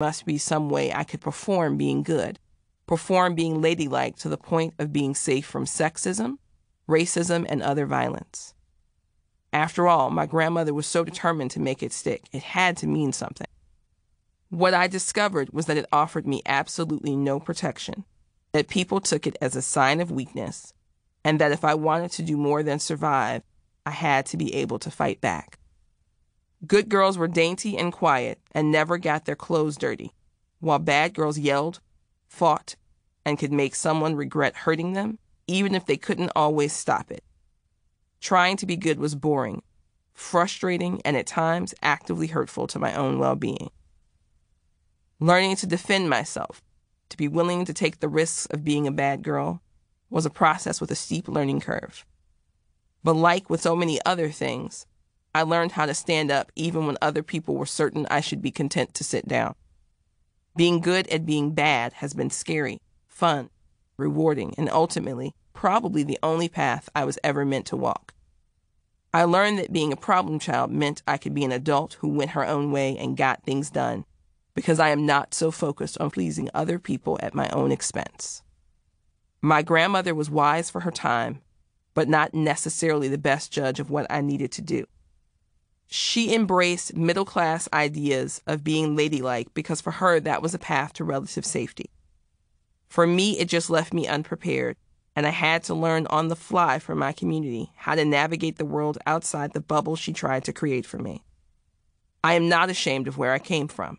must be some way I could perform being good, perform being ladylike to the point of being safe from sexism, racism, and other violence. After all, my grandmother was so determined to make it stick, it had to mean something. What I discovered was that it offered me absolutely no protection, that people took it as a sign of weakness, and that if I wanted to do more than survive, I had to be able to fight back. Good girls were dainty and quiet and never got their clothes dirty, while bad girls yelled, fought, and could make someone regret hurting them, even if they couldn't always stop it. Trying to be good was boring, frustrating, and at times actively hurtful to my own well being. Learning to defend myself, to be willing to take the risks of being a bad girl, was a process with a steep learning curve. But like with so many other things, I learned how to stand up even when other people were certain I should be content to sit down. Being good at being bad has been scary, fun, rewarding, and ultimately, probably the only path I was ever meant to walk. I learned that being a problem child meant I could be an adult who went her own way and got things done, because I am not so focused on pleasing other people at my own expense. My grandmother was wise for her time, but not necessarily the best judge of what I needed to do she embraced middle class ideas of being ladylike because for her that was a path to relative safety. For me, it just left me unprepared, and I had to learn on the fly from my community how to navigate the world outside the bubble she tried to create for me. I am not ashamed of where I came from.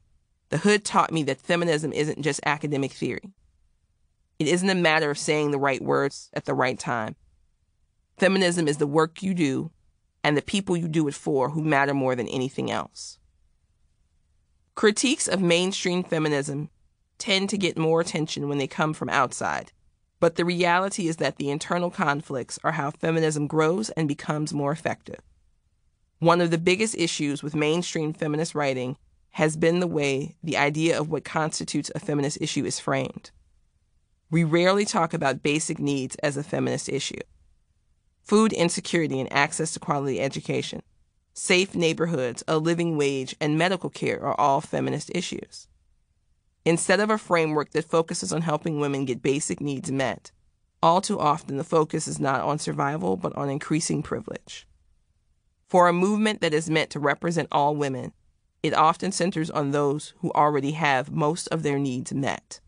The hood taught me that feminism isn't just academic theory. It isn't a matter of saying the right words at the right time. Feminism is the work you do and the people you do it for who matter more than anything else. Critiques of mainstream feminism tend to get more attention when they come from outside, but the reality is that the internal conflicts are how feminism grows and becomes more effective. One of the biggest issues with mainstream feminist writing has been the way the idea of what constitutes a feminist issue is framed. We rarely talk about basic needs as a feminist issue food insecurity and access to quality education, safe neighborhoods, a living wage, and medical care are all feminist issues. Instead of a framework that focuses on helping women get basic needs met, all too often the focus is not on survival but on increasing privilege. For a movement that is meant to represent all women, it often centers on those who already have most of their needs met.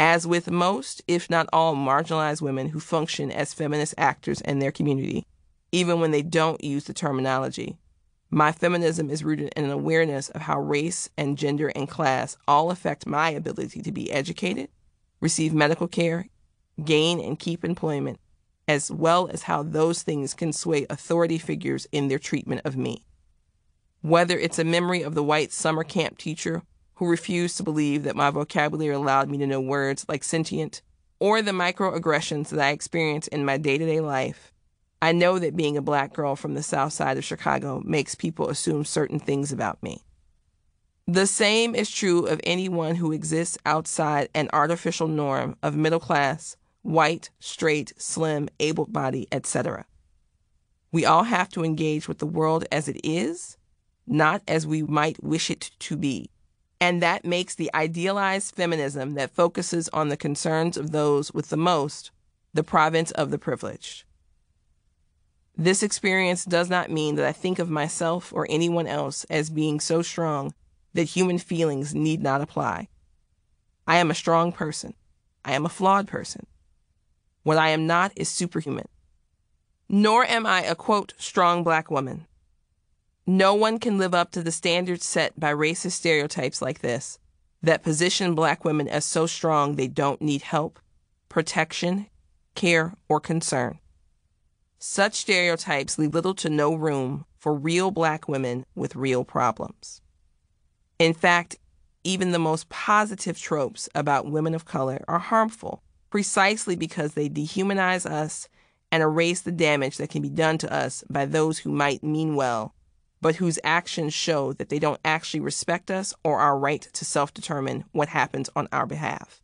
As with most, if not all, marginalized women who function as feminist actors in their community, even when they don't use the terminology, my feminism is rooted in an awareness of how race and gender and class all affect my ability to be educated, receive medical care, gain and keep employment, as well as how those things can sway authority figures in their treatment of me. Whether it's a memory of the white summer camp teacher who refused to believe that my vocabulary allowed me to know words like sentient or the microaggressions that I experience in my day to day life. I know that being a black girl from the south side of Chicago makes people assume certain things about me. The same is true of anyone who exists outside an artificial norm of middle class, white, straight, slim, able bodied, etc. We all have to engage with the world as it is, not as we might wish it to be. And that makes the idealized feminism that focuses on the concerns of those with the most the province of the privileged. This experience does not mean that I think of myself or anyone else as being so strong that human feelings need not apply. I am a strong person. I am a flawed person. What I am not is superhuman. Nor am I a quote, strong black woman. No one can live up to the standards set by racist stereotypes like this that position black women as so strong they don't need help, protection, care, or concern. Such stereotypes leave little to no room for real black women with real problems. In fact, even the most positive tropes about women of color are harmful precisely because they dehumanize us and erase the damage that can be done to us by those who might mean well but whose actions show that they don't actually respect us or our right to self determine what happens on our behalf.